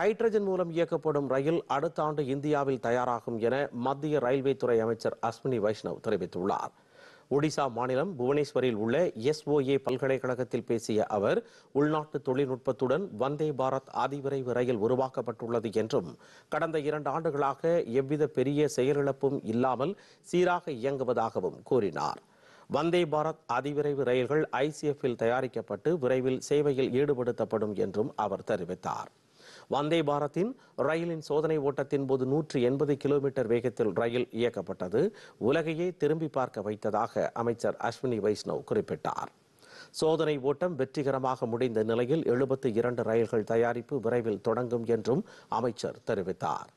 hydrogen மூலம் இயக்கப்படும் ரயில் அடுத்த ஆண்டு இந்தியாவில் தயாராகும் என மத்திய ரயில்வே துறை அமைச்சர் அஸ்வினி வைஷ்ணவ் தெரிவித்துள்ளார் ஒடிசா மாநிலம் புவனேஸ்வரில் உள்ள எஸ்ஓஏ பல்கலைக்கழகத்தில் பேசிய அவர் உள்நாட்டு தொழில்நுட்பத்துடன் வந்தே பாரத் அதிவிரைவு ரயில் உருவாக்கப்பட்டுள்ளது என்றும் கடந்த இரண்டு ஆண்டுகளாக எவ்வித பெரிய செயலிழப்பும் இல்லாமல் சீராக இயங்குவதாகவும் கூறினார் வந்தே பாரத் அதிவிரைவு ரயில்கள் ஐசிஎஃப்பில் தயாரிக்கப்பட்டு விரைவில் சேவையில் ஈடுபடுத்தப்படும் என்றும் அவர் தெரிவித்தார் வந்தே பாரத்தின் ரயிலின் சோதனை ஓட்டத்தின் போது நூற்றி எண்பது கிலோமீட்டர் வேகத்தில் ரயில் இயக்கப்பட்டது உலகையே திரும்பி பார்க்க வைத்ததாக அமைச்சர் அஸ்வினி வைஷ்ணவ் குறிப்பிட்டார் சோதனை ஓட்டம் வெற்றிகரமாக முடிந்த நிலையில் எழுபத்தி இரண்டு ரயில்கள் தயாரிப்பு விரைவில் தொடங்கும் என்றும் அமைச்சர் தெரிவித்தார்